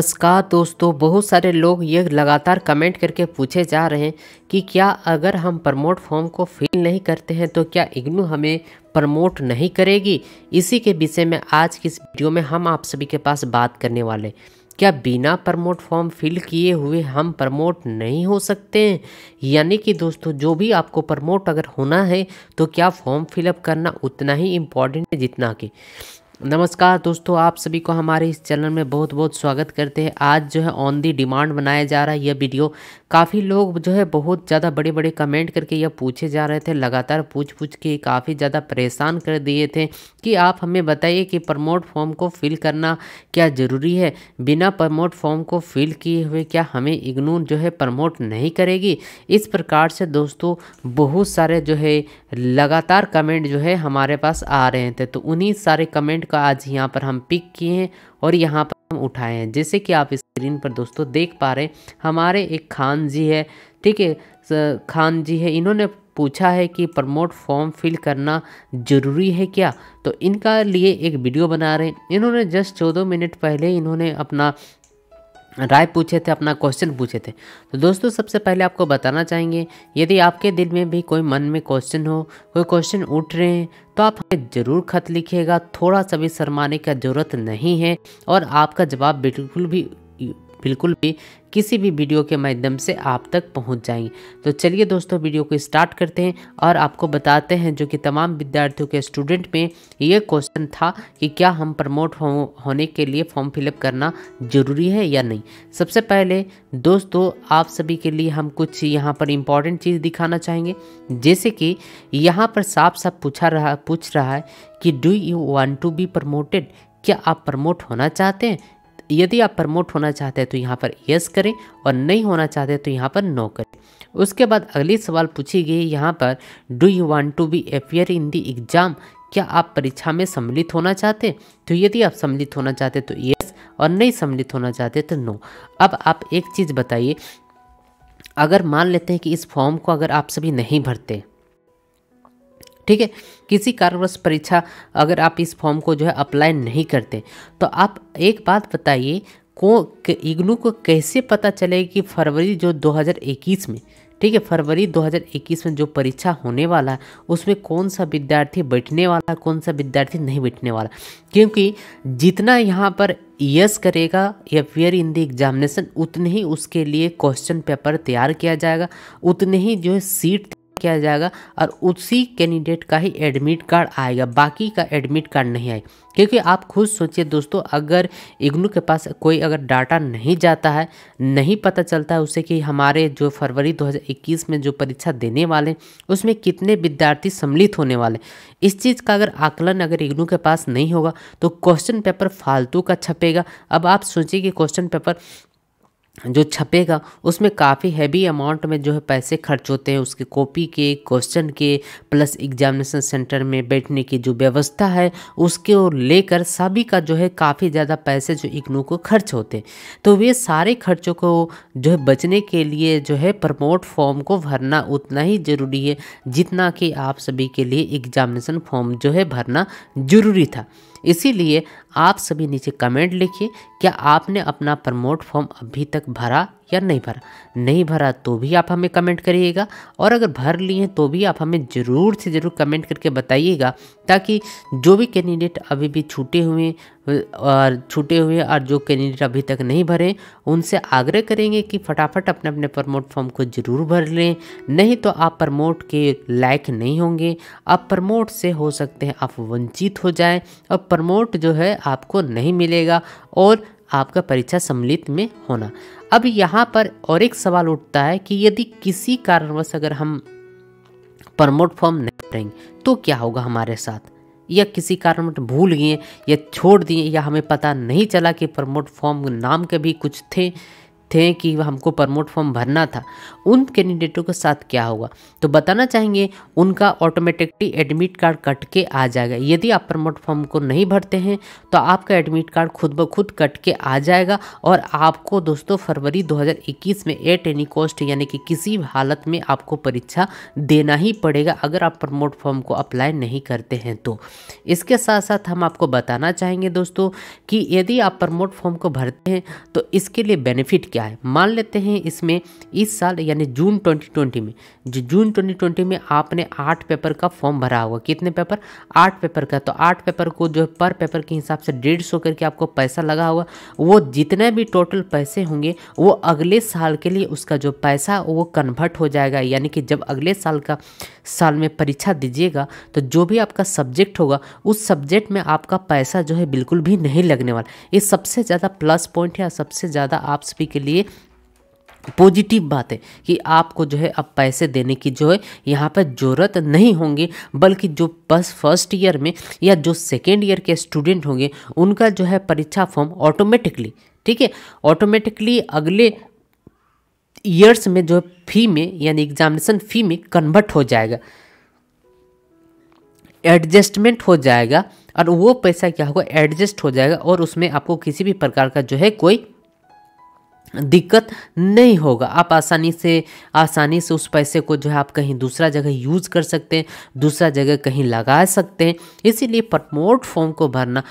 नमस्कार दोस्तों बहुत सारे लोग ये लगातार कमेंट करके पूछे जा रहे हैं कि क्या अगर हम प्रमोट फॉर्म को फिल नहीं करते हैं तो क्या इग्नू हमें प्रमोट नहीं करेगी इसी के विषय में आज की इस वीडियो में हम आप सभी के पास बात करने वाले क्या बिना प्रमोट फॉर्म फिल किए हुए हम प्रमोट नहीं हो सकते हैं यानी कि दोस्तों जो भी आपको प्रमोट अगर होना है तो क्या फॉर्म फिलअप करना उतना ही इम्पॉर्टेंट है जितना कि नमस्कार दोस्तों आप सभी को हमारे इस चैनल में बहुत बहुत स्वागत करते हैं आज जो है ऑन दी डिमांड बनाया जा रहा है यह वीडियो काफ़ी लोग जो है बहुत ज़्यादा बड़े बड़े कमेंट करके यह पूछे जा रहे थे लगातार पूछ पूछ के काफ़ी ज़्यादा परेशान कर दिए थे कि आप हमें बताइए कि प्रमोट फॉर्म को फिल करना क्या ज़रूरी है बिना प्रमोट फॉर्म को फिल किए हुए क्या हमें इग्नू जो है प्रमोट नहीं करेगी इस प्रकार से दोस्तों बहुत सारे जो है लगातार कमेंट जो है हमारे पास आ रहे थे तो उन्हीं सारे कमेंट पॉइंट का आज यहाँ पर हम पिक किए हैं और यहाँ पर हम उठाए हैं जैसे कि आप स्क्रीन पर दोस्तों देख पा रहे हैं हमारे एक खान जी है ठीक है खान जी है इन्होंने पूछा है कि प्रमोट फॉर्म फिल करना ज़रूरी है क्या तो इनका लिए एक वीडियो बना रहे हैं इन्होंने जस्ट चौदह मिनट पहले इन्होंने अपना राय पूछे थे अपना क्वेश्चन पूछे थे तो दोस्तों सबसे पहले आपको बताना चाहेंगे यदि आपके दिल में भी कोई मन में क्वेश्चन हो कोई क्वेश्चन उठ रहे हैं तो आप हमें ज़रूर खत लिखिएगा थोड़ा सा भी शर्माने का ज़रूरत नहीं है और आपका जवाब बिल्कुल भी बिल्कुल भी किसी भी वीडियो के माध्यम से आप तक पहुंच जाएंगे तो चलिए दोस्तों वीडियो को स्टार्ट करते हैं और आपको बताते हैं जो कि तमाम विद्यार्थियों के स्टूडेंट में ये क्वेश्चन था कि क्या हम प्रमोट हो, होने के लिए फॉर्म फिलअप करना ज़रूरी है या नहीं सबसे पहले दोस्तों आप सभी के लिए हम कुछ यहाँ पर इम्पॉर्टेंट चीज़ दिखाना चाहेंगे जैसे कि यहाँ पर साफ साफ पूछा रहा पूछ रहा है कि do you want to be promoted क्या आप प्रमोट होना चाहते हैं यदि आप प्रमोट होना चाहते हैं तो यहाँ पर यस करें और नहीं होना चाहते तो यहाँ पर नो करें उसके बाद अगली सवाल पूछी गई यहाँ पर do you want to be appear in the exam क्या आप परीक्षा में सम्मिलित होना चाहते तो यदि आप सम्मिलित होना चाहते तो यस और नहीं सम्मिलित होना चाहते तो नो अब आप एक चीज़ बताइए अगर मान लेते हैं कि इस फॉर्म को अगर आप सभी नहीं भरते ठीक है किसी कारणवश परीक्षा अगर आप इस फॉर्म को जो है अप्लाई नहीं करते तो आप एक बात बताइए को इग्नू को कैसे पता चलेगा कि फरवरी जो 2021 में ठीक है फरवरी 2021 में जो परीक्षा होने वाला है उसमें कौन सा विद्यार्थी बैठने वाला है कौन सा विद्यार्थी नहीं बैठने वाला क्योंकि जितना यहाँ पर यस करेगा या फेयर इन द एग्जामिनेशन उतने ही उसके लिए क्वेश्चन पेपर तैयार किया जाएगा उतने ही जो है सीट किया जाएगा और उसी कैंडिडेट का ही एडमिट कार्ड आएगा बाकी का एडमिट कार्ड नहीं आएगा क्योंकि आप खुद सोचिए दोस्तों अगर इग्नू के पास कोई अगर डाटा नहीं जाता है नहीं पता चलता है उसे कि हमारे जो फरवरी 2021 में जो परीक्षा देने वाले उसमें कितने विद्यार्थी सम्मिलित होने वाले इस चीज़ का अगर आकलन अगर इग्नू के पास नहीं होगा तो क्वेश्चन पेपर फालतू का छपेगा अब आप सोचिए कि क्वेश्चन पेपर जो छपेगा उसमें काफ़ी हैवी अमाउंट में जो है पैसे खर्च होते हैं उसके कॉपी के क्वेश्चन के प्लस एग्जामिनेशन सेंटर में बैठने की जो व्यवस्था है उसके और लेकर सभी का जो है काफ़ी ज़्यादा पैसे जो इग्नू को खर्च होते हैं तो वे सारे खर्चों को जो है बचने के लिए जो है प्रमोट फॉर्म को भरना उतना ही ज़रूरी है जितना कि आप सभी के लिए एग्जामिनेशन फॉर्म जो है भरना ज़रूरी था इसीलिए आप सभी नीचे कमेंट लिखिए क्या आपने अपना प्रमोट फॉर्म अभी तक भरा या नहीं भरा नहीं भरा तो भी आप हमें कमेंट करिएगा और अगर भर लिए तो भी आप हमें ज़रूर से ज़रूर कमेंट करके बताइएगा ताकि जो भी कैंडिडेट अभी भी छूटे हुए और छूटे हुए और जो कैंडिडेट अभी तक नहीं भरे उनसे आग्रह करेंगे कि फटाफट अपने अपने प्रमोट फॉर्म को ज़रूर भर लें नहीं तो आप प्रमोट के लायक नहीं होंगे आप प्रमोट से हो सकते हैं आप वंचित हो जाएं और प्रमोट जो है आपको नहीं मिलेगा और आपका परीक्षा सम्मिलित में होना अब यहाँ पर और एक सवाल उठता है कि यदि किसी कारणवश अगर हम प्रमोट फॉर्म नहीं भरेंगे तो क्या होगा हमारे साथ या किसी कारण भूल गए या छोड़ दिए या हमें पता नहीं चला कि प्रमोट फॉर्म नाम के भी कुछ थे थे कि हमको प्रमोट फॉर्म भरना था उन कैंडिडेटों के साथ क्या होगा तो बताना चाहेंगे उनका ऑटोमेटिकली एडमिट कार्ड कट के आ जाएगा यदि आप प्रमोट फॉर्म को नहीं भरते हैं तो आपका एडमिट कार्ड खुद ब खुद कट के आ जाएगा और आपको दोस्तों फरवरी 2021 में एट एनी कॉस्ट यानी कि किसी हालत में आपको परीक्षा देना ही पड़ेगा अगर आप प्रमोट फॉर्म को अप्लाई नहीं करते हैं तो इसके साथ साथ हम आपको बताना चाहेंगे दोस्तों कि यदि आप प्रमोट फॉर्म को भरते हैं तो इसके लिए बेनिफिट क्या क्या है मान लेते हैं इसमें इस साल यानी जून 2020 में जून 2020 में आपने आठ पेपर का फॉर्म भरा होगा कितने पेपर आठ पेपर का तो आठ पेपर को जो पर पेपर के हिसाब से डेढ़ सौ करके आपको पैसा लगा होगा वो जितने भी टोटल पैसे होंगे वो अगले साल के लिए उसका जो पैसा वो कन्वर्ट हो जाएगा यानी कि जब अगले साल का साल में परीक्षा दीजिएगा तो जो भी आपका सब्जेक्ट होगा उस सब्जेक्ट में आपका पैसा जो है बिल्कुल भी नहीं लगने वाला ये सबसे ज़्यादा प्लस पॉइंट है सबसे ज़्यादा आप सभी के लिए लिए पॉजिटिव बात है कि आपको जो है अब पैसे देने की जो है यहाँ पर ज़रूरत नहीं होंगी बल्कि जो बस फर्स्ट ईयर में या जो सेकेंड ईयर के स्टूडेंट होंगे उनका जो है परीक्षा फॉर्म ऑटोमेटिकली ठीक है ऑटोमेटिकली अगले ईयर्स में जो है फी में यानी एग्जामिनेशन फी में कन्वर्ट हो जाएगा एडजस्टमेंट हो जाएगा और वो पैसा क्या होगा एडजस्ट हो जाएगा और उसमें आपको किसी भी प्रकार का जो है कोई दिक्कत नहीं होगा आप आसानी से आसानी से उस पैसे को जो है आप कहीं दूसरा जगह यूज़ कर सकते हैं दूसरा जगह कहीं लगा सकते हैं इसीलिए प्रमोट फॉर्म को भरना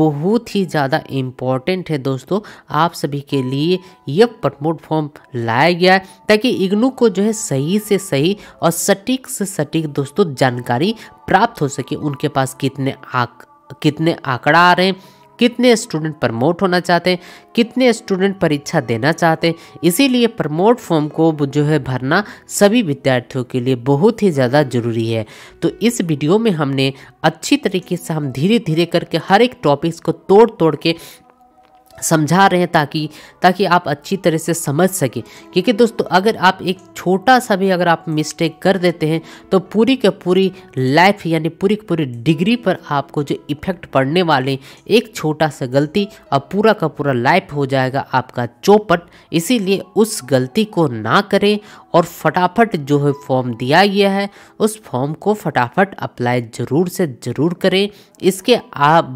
बहुत ही ज़्यादा इम्पॉर्टेंट है दोस्तों आप सभी के लिए यह प्रमोट फॉर्म लाया गया है ताकि इग्नू को जो है सही से सही और सटीक से सटीक दोस्तों जानकारी प्राप्त हो सके उनके पास कितने आक कितने आंकड़ा आ रहे हैं कितने स्टूडेंट प्रमोट होना चाहते हैं कितने स्टूडेंट परीक्षा देना चाहते हैं इसीलिए प्रमोट फॉर्म को जो है भरना सभी विद्यार्थियों के लिए बहुत ही ज़्यादा ज़रूरी है तो इस वीडियो में हमने अच्छी तरीके से हम धीरे धीरे करके हर एक टॉपिक्स को तोड़ तोड़ के समझा रहे हैं ताकि ताकि आप अच्छी तरह से समझ सकें क्योंकि दोस्तों अगर आप एक छोटा सा भी अगर आप मिस्टेक कर देते हैं तो पूरी के पूरी लाइफ यानी पूरी की पूरी डिग्री पर आपको जो इफ़ेक्ट पड़ने वाले एक छोटा सा गलती और पूरा का पूरा लाइफ हो जाएगा आपका चौपट इसीलिए उस गलती को ना करें और फटाफट जो है फॉर्म दिया गया है उस फॉर्म को फटाफट अप्लाई ज़रूर से ज़रूर करें इसके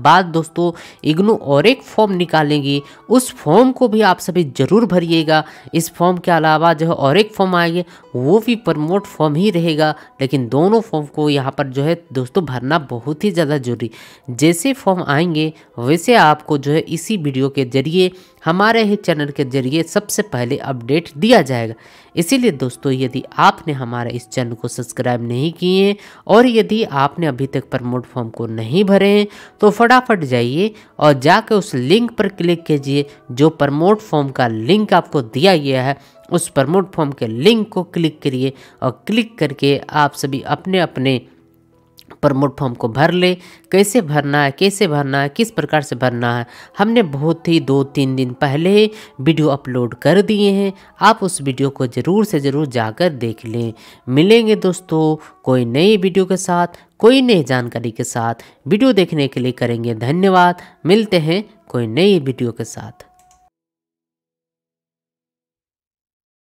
बाद दोस्तों इग्नू और एक फॉर्म निकालेंगे आएगी उस फॉर्म को भी आप सभी ज़रूर भरिएगा इस फॉर्म के अलावा जो है और एक फॉर्म आएगी वो भी प्रमोट फॉर्म ही रहेगा लेकिन दोनों फॉर्म को यहाँ पर जो है दोस्तों भरना बहुत ही ज़्यादा जरूरी जैसे फॉर्म आएंगे वैसे आपको जो है इसी वीडियो के ज़रिए हमारे ही चैनल के जरिए सबसे पहले अपडेट दिया जाएगा इसीलिए दोस्तों यदि आपने हमारे इस चैनल को सब्सक्राइब नहीं किए और यदि आपने अभी तक प्रमोट फॉर्म को नहीं भरे हैं तो फटाफट जाइए और जाकर उस लिंक पर क्लिक कीजिए जो प्रमोट फॉर्म का लिंक आपको दिया गया है उस प्रमोट फॉर्म के लिंक को क्लिक करिए और क्लिक करके आप सभी अपने अपने प्रमोट फॉर्म को भर ले कैसे भरना है कैसे भरना है किस प्रकार से भरना है हमने बहुत ही दो तीन दिन पहले ही वीडियो अपलोड कर दिए हैं आप उस वीडियो को ज़रूर से ज़रूर जाकर देख लें मिलेंगे दोस्तों कोई नई वीडियो के साथ कोई नई जानकारी के साथ वीडियो देखने के लिए करेंगे धन्यवाद मिलते हैं कोई नई वीडियो के साथ